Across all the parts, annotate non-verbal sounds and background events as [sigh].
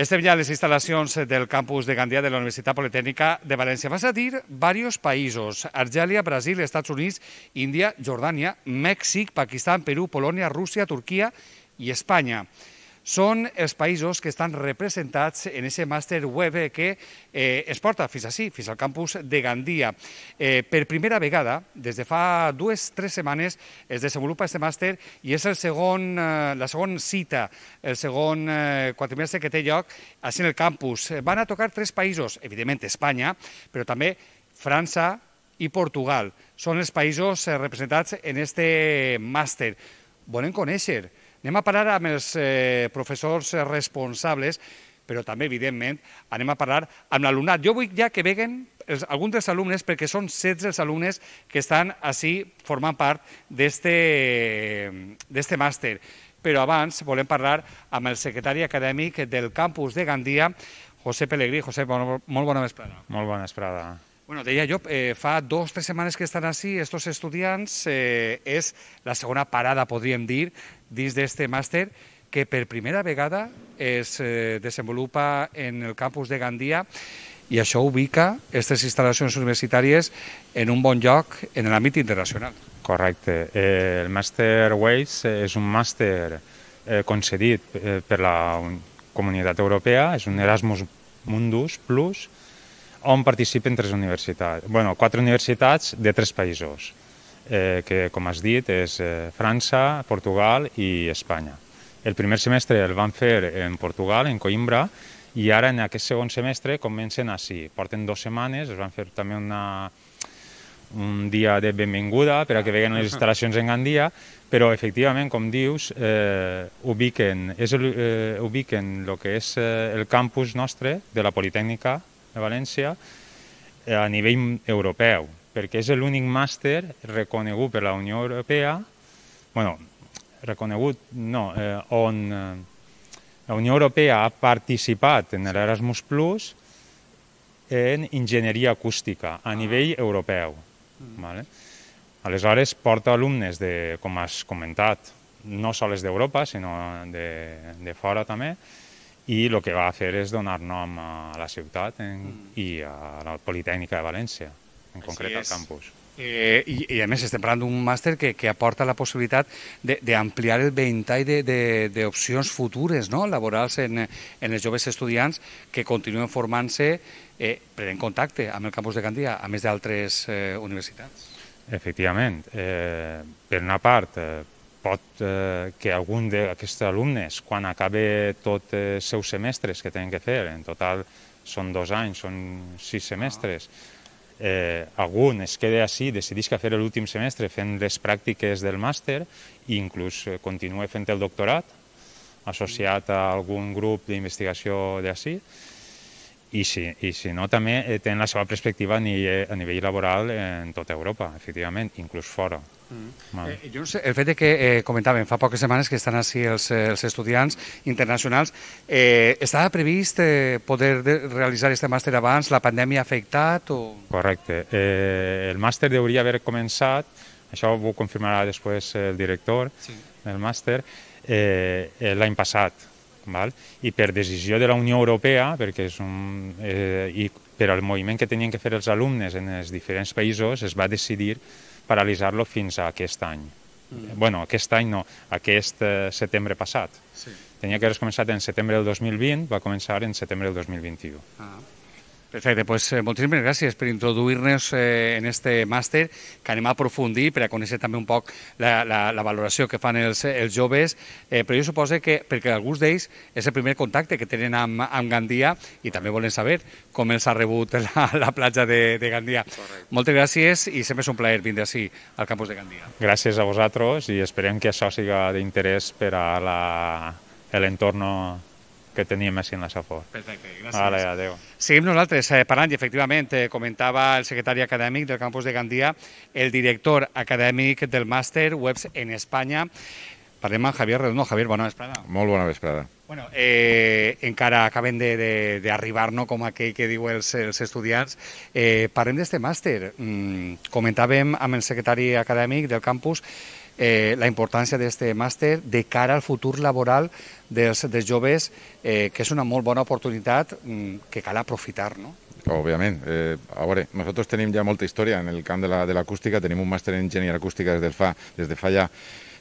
Estem ja a les instal·lacions del campus de Gandia de la Universitat Politècnica de València. Vas a dir diversos països, Argèlia, Brasil, Estats Units, Índia, Jordània, Mèxic, Pakistan, Perú, Polònia, Rússia, Turquia i Espanya són els països que estan representats en aquest màster web que eh, es porta fins així, fins al campus de Gandia. Eh, per primera vegada, des de fa dues o tres setmanes, es desenvolupa aquest màster i és el segon, eh, la segona cita, el segon eh, quatrimestre que té lloc així en el campus. Eh, van a tocar tres països, evidentment Espanya, però també França i Portugal. Són els països eh, representats en este màster. Volem conèixer Anem a parlar amb els eh, professors responsables, però també, evidentment, anem a parlar amb l'alumnat. Jo vull ja que veguen algun alguns dels alumnes, perquè són 16 els alumnes que estan així formant part d'aquest màster. Però abans volem parlar amb el secretari acadèmic del campus de Gandia, José Pellegrí. José, molt bona vesprada. Molt bona vesprada. Bueno, deia jo, eh, fa dues o tres setmanes que estan així, estos estudiants, eh, és la segona parada, podríem dir, dins d'este màster, que per primera vegada es eh, desenvolupa en el campus de Gandia i això ubica aquestes instal·lacions universitàries en un bon lloc en l'àmbit internacional. Correcte. Eh, el màster Waves eh, és un màster eh, concedit eh, per la Comunitat Europea, és un Erasmus Mundus Plus, on participen tres universitats, bueno, quatre universitats de tres països, eh, que com has dit és eh, França, Portugal i Espanya. El primer semestre el van fer en Portugal, en Coimbra, i ara en aquest segon semestre comencen així. Porten dues setmanes, es van fer també una, un dia de benvinguda per a que veguen les [laughs] instal·lacions en Gandia, però efectivament, com dius, eh, ubiquen, és, eh, ubiquen el que és eh, el campus nostre de la Politècnica de València, eh, a nivell europeu, perquè és l'únic màster reconegut per la Unió Europea, bueno, reconegut no, eh, on eh, la Unió Europea ha participat en l'Erasmus Plus en enginyeria acústica a ah. nivell europeu. Mm. Vale? Aleshores, porta alumnes, de, com has comentat, no sols d'Europa, sinó de, de fora també, i el que va fer és donar nom a la ciutat en, eh, mm. i a la Politècnica de València, en Així concret al campus. Eh, i, I a més estem parlant d'un màster que, que aporta la possibilitat d'ampliar el ventall d'opcions futures no? laborals en, en els joves estudiants que continuen formant-se eh, prenent contacte amb el campus de Gandia, a més d'altres eh, universitats. Efectivament. Eh, per una part, eh, pot eh, que algun d'aquests alumnes, quan acabe tots els eh, seus semestres que tenen que fer, en total són dos anys, són sis semestres, eh, algun es quede així, decidís que fer l'últim semestre fent les pràctiques del màster i inclús eh, continua fent el doctorat associat a algun grup d'investigació d'ací, i si, i si no, també eh, tenen la seva perspectiva a nivell, a nivell laboral en tota Europa, efectivament, inclús fora. Mm. Eh, Junts, el fet de que eh, comentàvem fa poques setmanes que estan així els, eh, els estudiants internacionals, eh, estava previst eh, poder de, realitzar aquest màster abans? La pandèmia ha afectat? O... Correcte. Eh, el màster hauria haver començat, això ho confirmarà després el director sí. del màster, eh, eh, l'any passat. Val? I per decisió de la Unió Europea, perquè és un, eh, i per al moviment que tenien que fer els alumnes en els diferents països, es va decidir paralitzar-lo fins a aquest any. Mm. bueno, aquest any no, aquest eh, setembre passat. Sí. Tenia que haver començat en setembre del 2020, va començar en setembre del 2021. Ah. Perfecte, pues, eh, moltíssimes gràcies per introduir-nos eh, en este màster que anem a aprofundir per a conèixer també un poc la, la, la valoració que fan els, els joves, eh, però jo suposo que perquè alguns d'ells és el primer contacte que tenen amb, amb Gandia i també volen saber com els ha rebut la, la platja de, de Gandia. Correcte. Moltes gràcies i sempre és un plaer vindre així al campus de Gandia. Gràcies a vosaltres i esperem que això siga d'interès per a l'entorn que tenia Messi en la favor. Perfecte, gràcies. Vale, adéu. Seguim nosaltres eh, parlant, i efectivament, eh, comentava el secretari acadèmic del campus de Gandia, el director acadèmic del màster Webs en Espanya, Parlem amb Javier Redondo. Javier, bona vesprada. Molt bona vesprada. Bueno, eh, encara acaben d'arribar, no?, com aquell que diu els, els estudiants. Eh, parlem d'este màster. Mm, comentàvem amb el secretari acadèmic del campus eh, la importància d'aquest màster de cara al futur laboral dels, dels joves, eh, que és una molt bona oportunitat mm, que cal aprofitar, no? Obviament. Eh, a veure, nosaltres tenim ja molta història en el camp de l'acústica, la, de tenim un màster en enginyeria acústica des, del fa, des de fa ja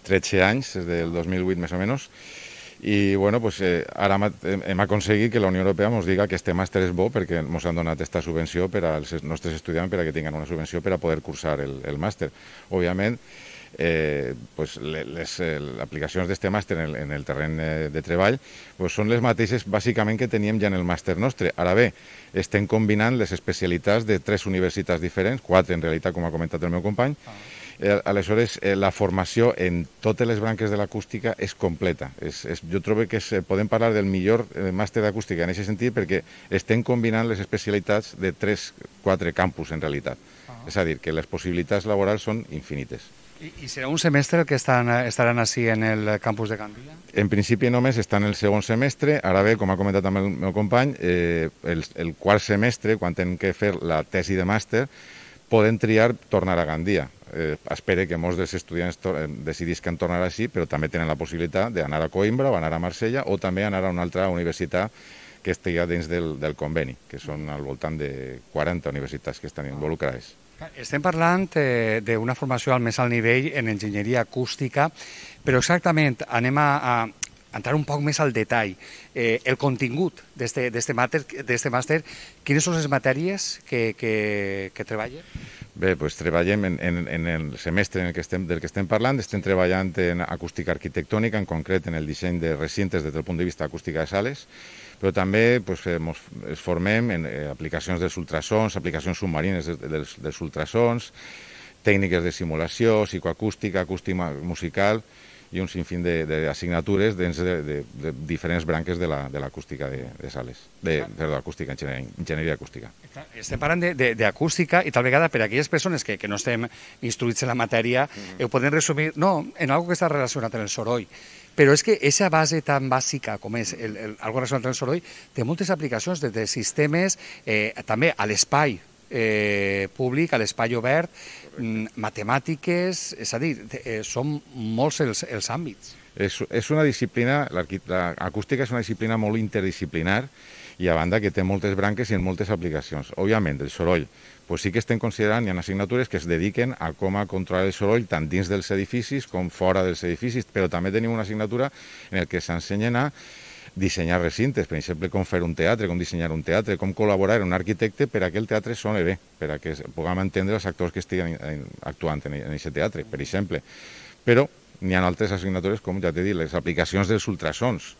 13 anys, des del 2008 més o menys, i bueno, pues, eh, ara hem, hem aconseguit que la Unió Europea ens diga que este màster és bo perquè ens han donat aquesta subvenció per als nostres estudiants perquè tinguin una subvenció per a poder cursar el, el màster. Òbviament, eh, pues les eh, aplicacions d'este màster en el, en el terreny eh, de treball pues són les mateixes bàsicament que teníem ja en el màster nostre. Ara bé, estem combinant les especialitats de tres universitats diferents, quatre en realitat, com ha comentat el meu company, ah. Eh, aleshores, eh, la formació en totes les branques de l'acústica és completa. És, és, jo trobo que es, eh, podem parlar del millor eh, màster d'acústica en aquest sentit perquè estem combinant les especialitats de tres, quatre campus en realitat. Ah. És a dir, que les possibilitats laborals són infinites. I, I serà un semestre el que estan, estaran així en el campus de Gandia? En principi només en el segon semestre, ara bé, com ha comentat també el meu company, eh, el, el quart semestre, quan tenen que fer la tesi de màster, poden triar tornar a Gandia. Eh, espere que molts dels estudiants eh, decidisquen tornar així, però també tenen la possibilitat d'anar a Coimbra o anar a Marsella o també anar a una altra universitat que estigui dins del, del conveni, que són al voltant de 40 universitats que estan involucrades. Estem parlant eh, d'una formació al més alt nivell en enginyeria acústica, però exactament anem a, a entrar un poc més al detall. Eh, el contingut d'aquest màster, quines són les matèries que, que, que treballen? Bé, doncs treballem en, en, en el semestre en el que estem, del que estem parlant, estem treballant en acústica arquitectònica, en concret en el disseny de recintes des del punt de vista acústica de sales, però també pues, eh, mos, es formem en eh, aplicacions dels ultrasons, aplicacions submarines dels, dels ultrasons, tècniques de simulació, psicoacústica, acústica musical i un sinfín d'assignatures dins de, de, de diferents branques de l'acústica la, de, de, de sales, de, perdó, acústica, enginyeria, enginyeria acústica. Estem parlant d'acústica i tal vegada per a aquelles persones que, que no estem instruïts en la matèria mm -hmm. ho podem resumir, no, en alguna que està relacionat amb el soroll però és que aquesta base tan bàsica com és el, el, algo relacionat amb el soroll té moltes aplicacions des de sistemes, eh, també a l'espai, eh, públic, a l'espai obert, Correcte. Mm, matemàtiques, és a dir, eh, són molts els, els àmbits. És, és una disciplina, l'acústica és una disciplina molt interdisciplinar, i a banda que té moltes branques i en moltes aplicacions. Òbviament, el soroll, doncs sí que estem considerant, hi ha assignatures que es dediquen a com a controlar el soroll tant dins dels edificis com fora dels edificis, però també tenim una assignatura en el que s'ensenyen a dissenyar recintes, per exemple, com fer un teatre, com dissenyar un teatre, com col·laborar un arquitecte per a que el teatre soni bé, per a que puguem entendre els actors que estiguen eh, actuant en aquest teatre, per exemple. Però n'hi ha altres assignatures, com ja t'he dit, les aplicacions dels ultrasons,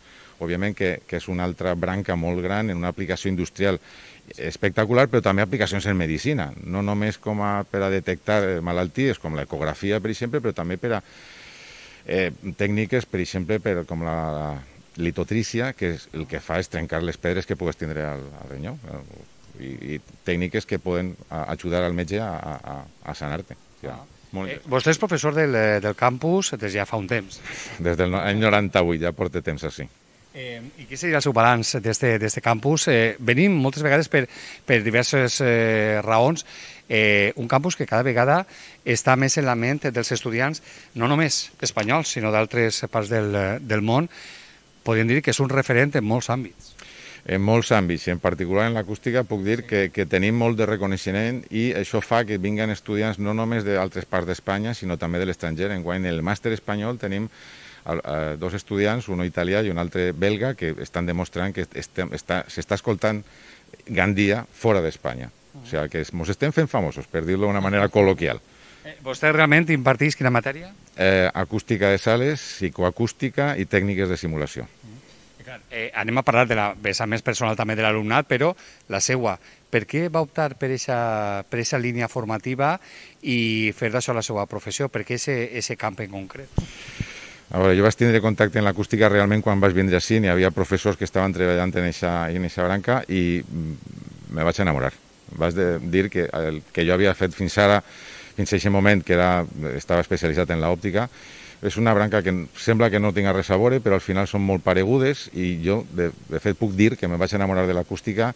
òbviament que, que és una altra branca molt gran en una aplicació industrial espectacular, però també aplicacions en medicina, no només com a, per a detectar eh, malalties, com l'ecografia, per exemple, però també per a eh, tècniques, per exemple, per, com la, la litotrícia, que és, el que fa és trencar les pedres que pugues tindre al, al renyó, i, i tècniques que poden ajudar al metge a, a, a sanar-te. Ah. O eh, vostè és professor del, eh, del campus des ja fa un temps. Des del any 98, ja porta temps així. Eh, I què seria el seu balanç d'aquest campus? Eh, venim moltes vegades per, per diverses eh, raons. Eh, un campus que cada vegada està més en la ment dels estudiants, no només espanyols, sinó d'altres parts del, del món. Podríem dir que és un referent en molts àmbits en molts àmbits, en particular en l'acústica puc dir que, que tenim molt de reconeixement i això fa que vinguen estudiants no només d'altres parts d'Espanya, sinó també de l'estranger. En el màster espanyol tenim dos estudiants, un italià i un altre belga, que estan demostrant que s'està escoltant Gandia fora d'Espanya. O sigui, que ens estem fent famosos, per dir-ho d'una manera col·loquial. Eh, Vostè realment impartís quina matèria? Eh, acústica de sales, psicoacústica i tècniques de simulació. Mm. Eh, anem a parlar de la vessant més personal també de l'alumnat, però la seua, per què va optar per aquesta per aquesta línia formativa i fer d'això la seva professió? Per què ese, ese camp en concret? A veure, jo vaig tindre contacte en l'acústica realment quan vaig vindre així, n'hi havia professors que estaven treballant en eixa, en eixa branca i mm, me vaig enamorar. Vas de, dir que el que jo havia fet fins ara, fins a aquest moment, que era, estava especialitzat en l'òptica, és una branca que sembla que no tinga res a veure, però al final són molt paregudes i jo, de, de fet, puc dir que me vaig enamorar de l'acústica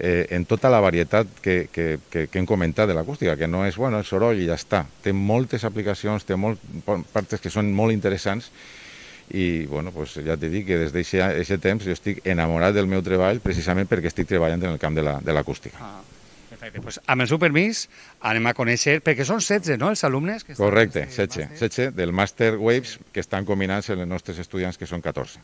eh, en tota la varietat que, que, que, que hem comentat de l'acústica, que no és, bueno, el soroll i ja està. Té moltes aplicacions, té molt, partes que són molt interessants i, bueno, pues ja t'he dit que des d'aquest temps jo estic enamorat del meu treball precisament perquè estic treballant en el camp de l'acústica. La, ah, Perfecte. Pues, amb el seu permís, anem a conèixer, perquè són 16, no?, els alumnes? Que estan Correcte, 16, 16 del Master Waves, sí. que estan combinats amb els nostres estudiants, que són 14.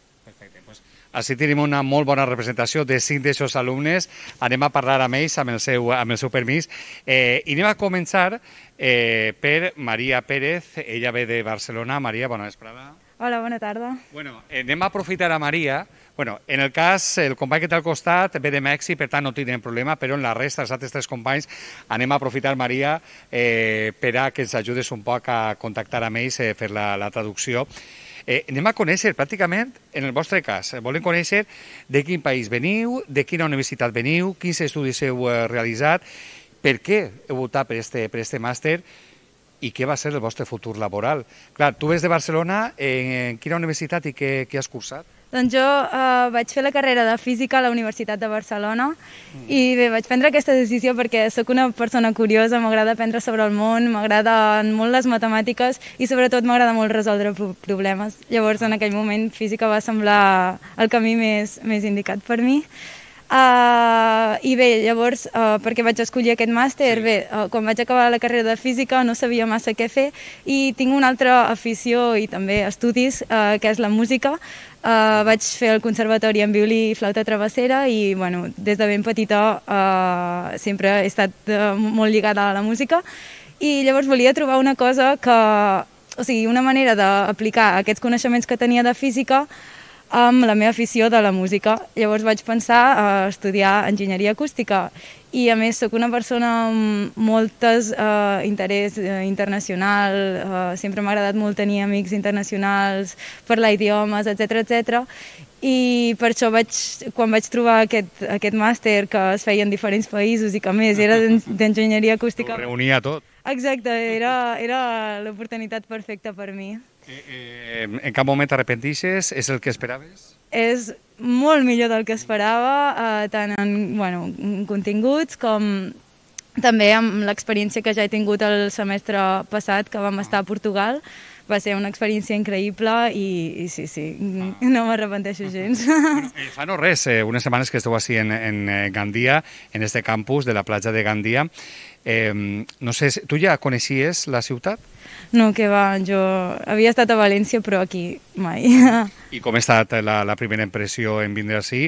Així tenim una molt bona representació de cinc d'aquests alumnes. Anem a parlar amb ells, amb el seu, amb el seu permís. Eh, I anem a començar eh, per Maria Pérez. Ella ve de Barcelona. Maria, bona vesprada. Hola, bona tarda. Bueno, eh, anem a aprofitar a Maria. Bueno, en el cas, el company que té al costat ve de Mèxic, per tant no tindrem problema, però en la resta, els altres tres companys, anem a aprofitar, Maria, eh, per a que ens ajudes un poc a contactar amb ells, eh, fer la, la traducció. Eh, anem a conèixer pràcticament, en el vostre cas, eh, volem conèixer de quin país veniu, de quina universitat veniu, quins estudis heu eh, realitzat, per què heu votat per este, per este màster i què va ser el vostre futur laboral. Clar, tu ves de Barcelona, en, eh, en quina universitat i què, què has cursat? Doncs jo eh, vaig fer la carrera de física a la Universitat de Barcelona mm. i bé, vaig prendre aquesta decisió perquè sóc una persona curiosa, m'agrada aprendre sobre el món, m'agraden molt les matemàtiques i sobretot m'agrada molt resoldre problemes. Llavors en aquell moment física va semblar el camí més, més indicat per mi Uh, I bé, llavors, uh, perquè vaig escollir aquest màster, sí. bé, uh, quan vaig acabar la carrera de física no sabia massa què fer i tinc una altra afició i també estudis, uh, que és la música. Uh, vaig fer el conservatori en violí i flauta travessera i bueno, des de ben petita uh, sempre he estat uh, molt lligada a la música i llavors volia trobar una cosa que, o sigui, una manera d'aplicar aquests coneixements que tenia de física amb la meva afició de la música. Llavors vaig pensar a eh, estudiar enginyeria acústica i a més sóc una persona amb moltes eh, interès eh, internacional, eh, sempre m'ha agradat molt tenir amics internacionals, parlar idiomes, etc etc. I per això vaig, quan vaig trobar aquest, aquest màster que es feia en diferents països i que més era d'enginyeria acústica... Ho reunia tot. Exacte, era, era l'oportunitat perfecta per mi. Eh, eh, en cap moment t'arrepentixes? És el que esperaves? És molt millor del que esperava, eh, tant en, bueno, continguts com també amb l'experiència que ja he tingut el semestre passat, que vam estar a Portugal, va ser una experiència increïble i, i sí, sí, ah. no m'arrepenteixo gens. Bueno, eh, fa no res, eh, unes setmanes que esteu així en, en eh, Gandia, en este campus de la platja de Gandia, Eh, no sé, tu ja coneixies la ciutat? No, que va, jo havia estat a València però aquí mai. I com ha estat la, la primera impressió en vindre així?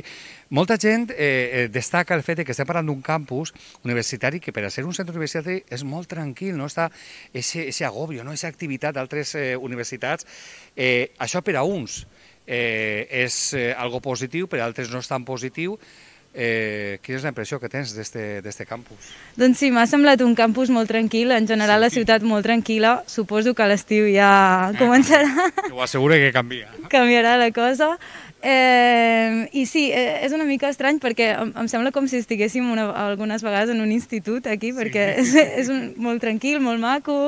Molta gent eh, eh, destaca el fet que estem parlant d'un campus universitari que per a ser un centre universitari és molt tranquil, no està ese, ese agobio, no? esa activitat d'altres eh, universitats. Eh, això per a uns eh, és eh, algo positiu, per a altres no és tan positiu, Eh, quina és la impressió que tens d'aquest campus? Doncs sí, m'ha semblat un campus molt tranquil, en general sí. la ciutat molt tranquil·la, suposo que l'estiu ja [laughs] començarà. ho asseguro que canvia. Canviarà la cosa. Eh, I sí, eh, és una mica estrany perquè em, em sembla com si estiguéssim una, algunes vegades en un institut aquí, perquè sí. [laughs] [laughs] és, és un, molt tranquil, molt maco,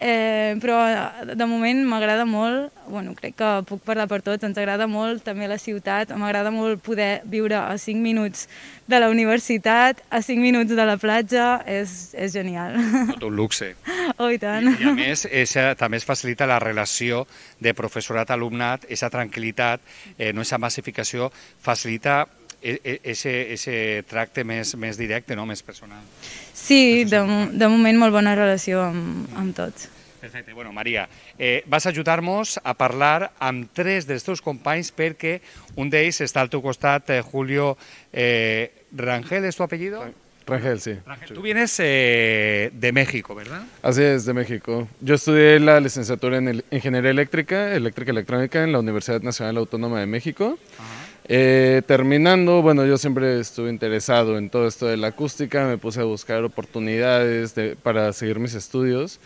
Eh, però eh, de moment m'agrada molt, bueno, crec que puc parlar per tots, ens agrada molt també la ciutat, m'agrada molt poder viure a 5 minuts de la universitat, a 5 minuts de la platja, és, és genial. Tot un luxe. [laughs] Oh, i tant. I, i a més, esa, també es facilita la relació de professorat-alumnat, aquesta tranquil·litat, eh, no aquesta massificació, facilita E, e, ese, ese tracte més, més directe, no? més personal. Sí, de, de muy molt bona relació todos. Perfecto. Bueno, María, eh, vas a ayudarnos a parlar a tres de estos companys perquè un d'ells está al tu costat, eh, Julio eh, Rangel, ¿es tu apellido? Rangel, sí. Rangel, tú vienes de México, ¿verdad? Así es, de México. Yo estudié la licenciatura en Ingeniería Eléctrica, Eléctrica Electrónica, en la Universidad Nacional Autónoma de México. Ajá. Eh, terminando, bueno, yo siempre estuve interesado en todo esto de la acústica, me puse a buscar oportunidades de, para seguir mis estudios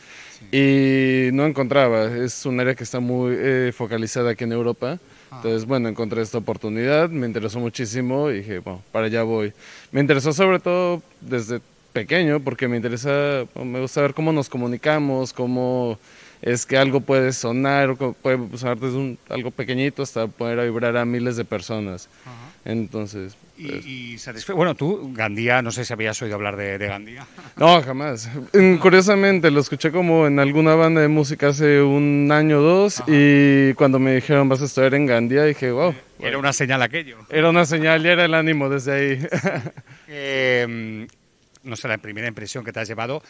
y no encontraba. Es un área que está muy eh, focalizada aquí en Europa. Ah. Entonces, bueno, encontré esta oportunidad, me interesó muchísimo y dije, bueno, para allá voy. Me interesó sobre todo desde pequeño porque me interesa, me gusta ver cómo nos comunicamos, cómo es que algo puede sonar, puede sonar desde algo pequeñito hasta poder vibrar a miles de personas. Entonces. Y, pues Bueno, tú, Gandía, no sé si habías oído hablar de, Gandía. [laughs] No, jamás. Curiosamente, lo escuché como en alguna banda de música hace un año o dos, y cuando me dijeron vas a estar en Gandía, dije, wow. Era una señal aquello. Era una señal y era el ánimo desde ahí. [laughs] Em, no sé la primera impresión que te has llevado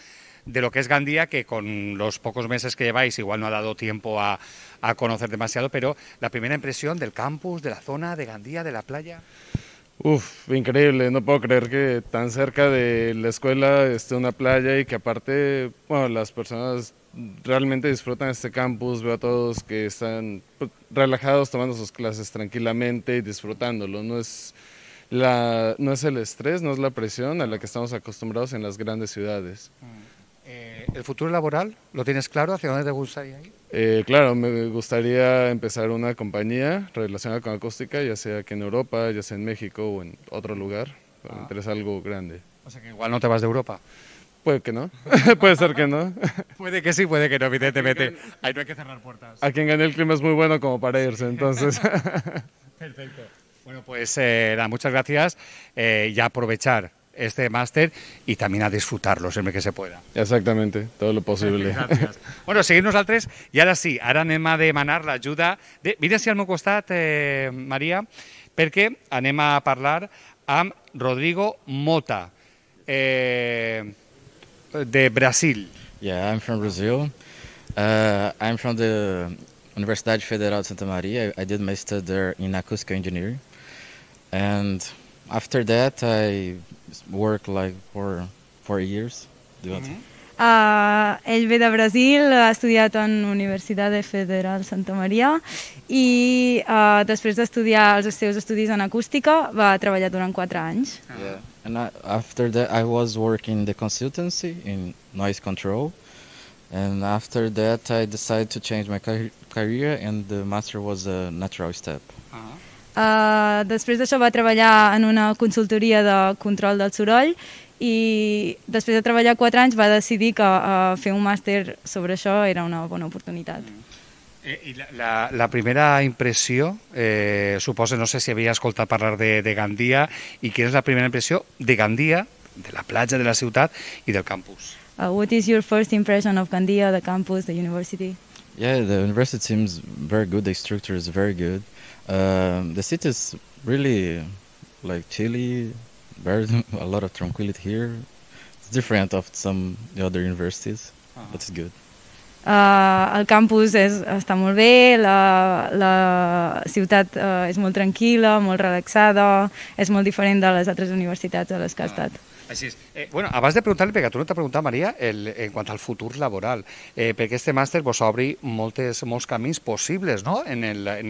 de lo que es Gandía, que con los pocos meses que lleváis igual no ha dado tiempo a, conocer demasiado, pero la primera impresión del campus, de la zona, de Gandía, de la playa. Uf, increíble, no puedo creer que tan cerca de la escuela esté una playa y que aparte, bueno, las personas realmente disfrutan este campus, veo a todos que están pues, relajados tomando sus clases tranquilamente y disfrutándolo, no es, la, no es el estrés, no es la presión a la que estamos acostumbrados en las grandes ciudades. Mm. ¿El futuro laboral lo tienes claro? ¿Hacia dónde te gustaría ir? Eh, claro, me gustaría empezar una compañía relacionada con acústica, ya sea aquí en Europa, ya sea en México o en otro lugar. Ah. Me interesa algo grande. O sea que igual no te vas de Europa. Puede que no, [laughs] puede ser que no. [laughs] puede que sí, puede que no, evidentemente. Ahí no hay que cerrar puertas. Aquí en Gané el clima es muy bueno como para irse, entonces. [laughs] Perfecto. Bueno, pues eh, muchas gracias eh, y aprovechar este máster y también a disfrutarlo siempre que se pueda. Exactamente, todo lo posible. [laughs] bueno, seguirnos al tres y ahora sí, ahora de emanar la ayuda De... Mira si al meu costat, eh, porque porque hablar a hablar a Rodrigo Mota, eh, de Brasil. Yeah, I'm from Brazil. Uh, I'm from the Universidade Federal de Santa Maria. I, did my study there in acoustic engineering. And after that, I work like for four years. Mm -hmm. Uh, ah, ell ve de Brasil, ha estudiat en Universitat Federal Santa Maria i uh, després d'estudiar els seus estudis en acústica va treballar durant 4 anys. Ah. Yeah. And I, after that I was working the consultancy in noise control and after that I decided to change my car career and the master was a natural step. Uh -huh. Uh, després d'això va treballar en una consultoria de control del soroll i després de treballar 4 anys va decidir que uh, fer un màster sobre això era una bona oportunitat. Eh, I la, la, la primera impressió, eh, suposo, no sé si havia escoltat parlar de, de Gandia, i quina és la primera impressió de Gandia, de la platja, de la ciutat i del campus? Uh, what is your first impression of Gandia, the campus, the university? Yeah, the university seems very good, the structure is very good. Um, the city is really like chilly. Very [laughs] a lot of tranquility here. It's different of some the other universities, uh -huh. but uh-huh. it's good. Uh, el campus és, està molt bé, la, la ciutat uh, és molt tranquil·la, molt relaxada, és molt diferent de les altres universitats a les que ha ah, estat. així és. Eh, bueno, abans de preguntar-li, perquè tu no t'ha preguntat, Maria, el, en quant al futur laboral, eh, perquè este màster vos obri moltes, molts camins possibles no? en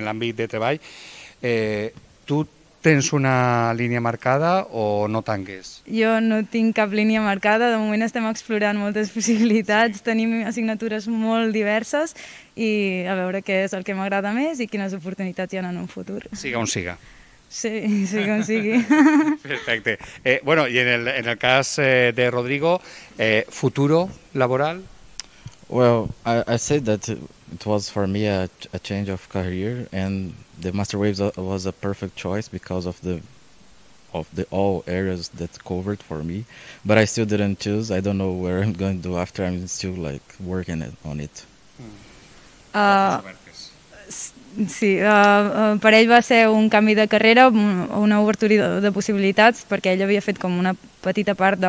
l'àmbit de treball. Eh, tu tens una línia marcada o no tanques? Jo no tinc cap línia marcada, de moment estem explorant moltes [laughs] possibilitats, tenim assignatures molt diverses i a veure què és el que m'agrada més i quines oportunitats hi ha en un futur. Siga on siga. Sí, sí, com sigui. [laughs] Perfecte. Eh, bueno, i en el, en el cas eh, de Rodrigo, eh, futuro laboral? Well, I, I said that it was for me a, a change of career and the master waves was a perfect choice because of the of the all areas that covered for me but i still didn't choose i don't know where i'm going to do after i'm still like working on it hmm. uh, sí, uh, uh, per ell va ser un canvi de carrera, una obertura de possibilitats, perquè ell havia fet com una petita part de,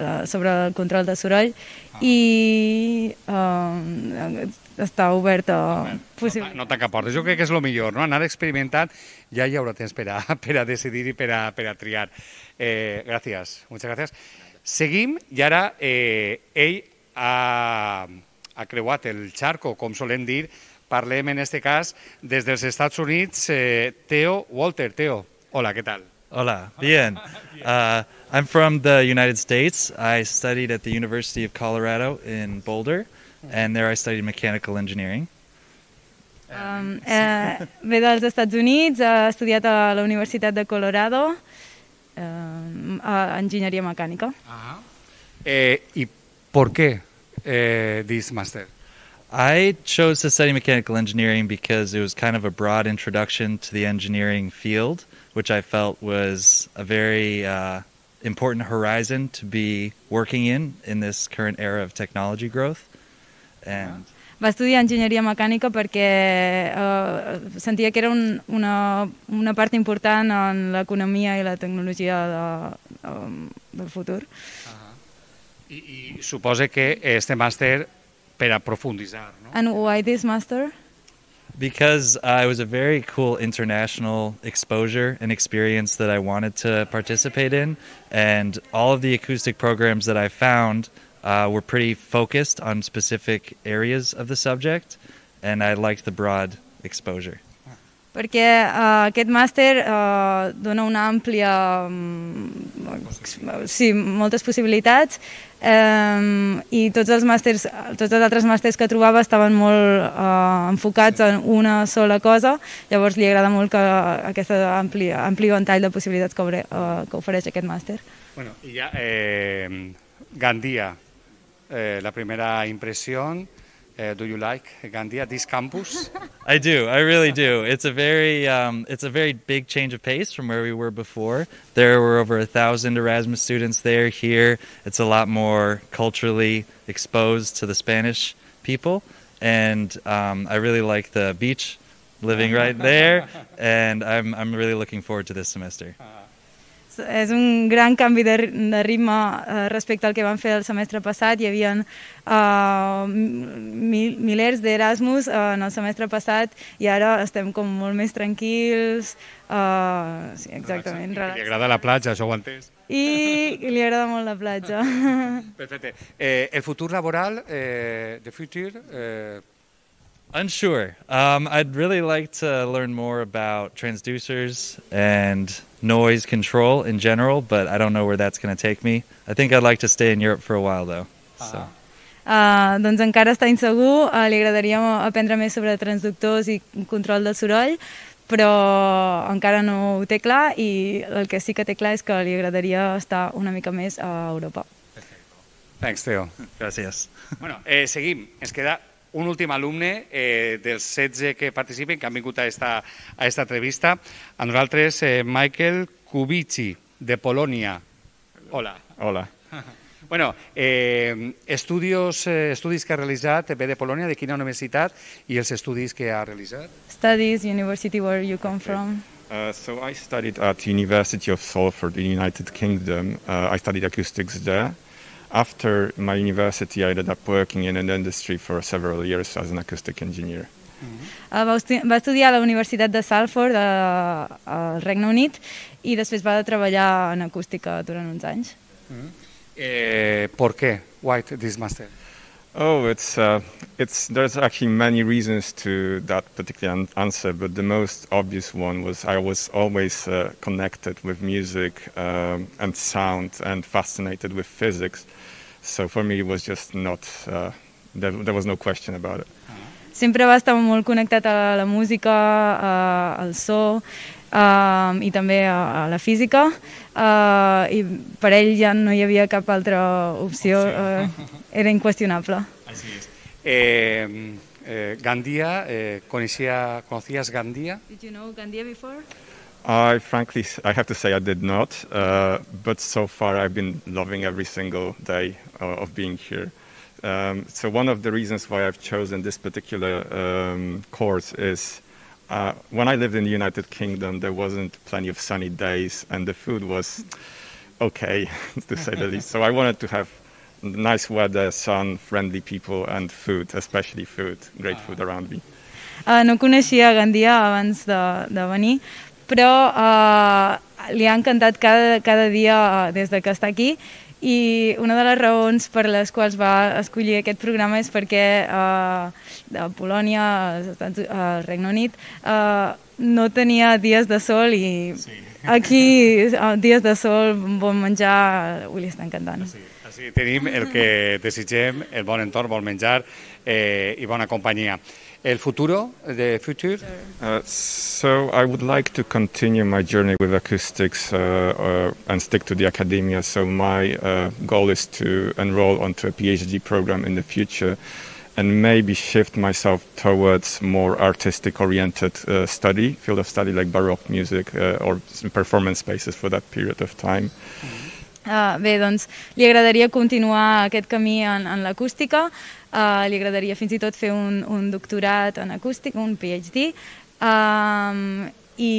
uh, sobre el control de soroll ah. i uh, està obert a... Possible. No, no tanca portes, jo crec que és el millor, no? anar experimentant, ja hi haurà temps per a, [laughs] per a decidir i per a, per a triar. Eh, gràcies, moltes gràcies. Seguim i ara eh, ell ha, ha creuat el xarco, com solem dir, parlem en este cas des dels Estats Units, eh, Teo Walter. Teo, hola, què tal? Hola, bien. Uh, I'm from the United States. I studied at the University of Colorado in Boulder. and there I studied mechanical engineering. Um, eh, ve dels Estats Units, ha estudiat a la Universitat de Colorado eh, a enginyeria mecànica. Uh -huh. eh, qué eh, this master? I chose to study mechanical engineering because it was kind of a broad introduction to the engineering field, which I felt was a very uh, important horizon to be working in in this current era of technology growth. Eh... va estudiar enginyeria mecànica perquè eh, sentia que era un, una, una part important en l'economia i la tecnologia de, um, del futur. Uh -huh. I, I suposa que este màster per aprofunditzar, no? And why this master? Because uh, it was a very cool international exposure and experience that I wanted to participate in, and all of the acoustic programs that I found Uh, we're pretty focused on specific areas of the subject, and I liked the broad exposure. perquè uh, aquest màster uh, dona una àmplia... Um, sí, moltes possibilitats um, i tots els màsters, tots els altres màsters que trobava estaven molt uh, enfocats en una sola cosa, llavors li agrada molt que aquest ampli, ampli ventall de possibilitats que, obre, uh, que ofereix aquest màster. Bueno, i ja, eh, Gandia, Eh, la primera impresión. Uh, do you like Gandia, this campus? [laughs] I do. I really do. It's a very, um, it's a very big change of pace from where we were before. There were over a thousand Erasmus students there. Here, it's a lot more culturally exposed to the Spanish people, and um, I really like the beach, living uh-huh. right there, and I'm I'm really looking forward to this semester. Uh-huh. és un gran canvi de, de ritme eh, respecte al que van fer el semestre passat. Hi havia eh, mil, milers d'Erasmus eh, en el semestre passat i ara estem com molt més tranquils. Eh, sí, exactament. Relaxa. Li agrada la platja, això ho entès. I li agrada molt la platja. [laughs] Perfecte. Eh, el futur laboral, eh, the future... Eh, Unsure. Um, I'd really like to learn more about transducers and noise control in general, but I don't know where that's going to take me. I think I'd like to stay in Europe for a while though. Ah. So. Uh. doncs encara està insegur, uh, li agradaria aprendre més sobre transductors i control del soroll, però encara no ho té clar i el que sí que té clar és que li agradaria estar una mica més a Europa. Perfecto. Thanks, Teo. Gràcies. Bueno, eh, seguim. Ens queda un últim alumne eh, dels 16 que participen, que han vingut a esta, a esta entrevista, a nosaltres eh, Michael Kubici, de Polònia. Hola. Hola. [laughs] Bueno, eh, estudios, eh, estudis que ha realitzat, ve de Polònia, de quina universitat i els estudis que ha realitzat? Studies, university where you come okay. from. Uh, so I studied at University of Salford in United Kingdom. Uh, I studied acoustics there. after my university, I ended up working in an industry for several years as an acoustic engineer. Mm-hmm. Uh, va, estudi va estudiar a la Universitat de Salford, al Regne Unit, i després va treballar en acústica durant uns anys. Mm -hmm. eh, ¿Por qué? Why this master? Oh, it's, uh, it's, there's actually many reasons to that particular answer, but the most obvious one was I was always uh, connected with music um, and sound and fascinated with physics. So for me it was just not, uh, there, there was no question about it. Uh-huh. Sempre va estar molt connectat a la música, a, al so, a, um, i també a, a la física a, uh, i per ell ja no hi havia cap altra opció, uh, era inqüestionable. Així és. Eh, eh, Gandia, eh, coneixia, coneixies Gandia? Did you know Gandia before? I frankly, I have to say I did not, uh, but so far I've been loving every single day uh, of being here. Um, so one of the reasons why I've chosen this particular um, course is uh, when I lived in the United Kingdom, there wasn't plenty of sunny days, and the food was okay, [laughs] to say the least. So I wanted to have nice weather, sun, friendly people, and food, especially food, great ah. food around me. Uh, no coneixia Gandia abans de, de venir, però eh, li ha encantat cada, cada dia eh, des de que està aquí i una de les raons per les quals va escollir aquest programa és perquè eh, a Polònia, al Regne Unit, eh, no tenia dies de sol i sí Aquí, ah, dies de sol, bon menjar, està encantant. així tenim el que desitgem, el bon entorn, bon menjar eh, i bona companyia. El futuro, the future? Uh, so I would like to continue my journey with acoustics uh, uh, and stick to the academia. So my uh, goal is to enroll onto a PhD program in the future. and maybe shift myself towards more artistic oriented uh, study, field of study like Baroque music uh, or performance spaces for that period of time. Uh, bé, doncs li agradaria continuar aquest camí en, en l'acústica, uh, li agradaria fins i tot fer un, un doctorat en acústica, un PhD, uh, i,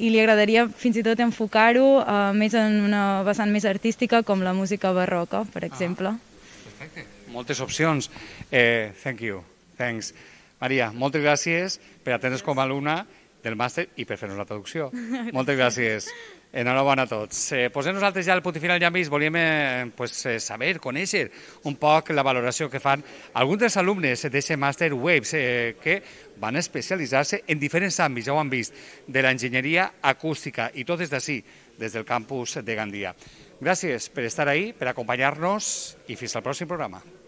i li agradaria fins i tot enfocar-ho uh, més en una vessant més artística com la música barroca, per ah, exemple. Ah, perfecte moltes opcions. Eh, thank you. Thanks. Maria, moltes gràcies per atendre's com a alumna del màster i per fer-nos la traducció. [laughs] moltes gràcies. Enhorabona a tots. Eh, posem nosaltres ja al punt final ja vist, volíem eh, pues, eh, saber, conèixer un poc la valoració que fan alguns dels alumnes d'aquest màster Waves eh, que van especialitzar-se en diferents àmbits, ja ho han vist, de l'enginyeria acústica i tot des d'ací, des del campus de Gandia. Gràcies per estar ahí, per acompanyar-nos i fins al pròxim programa.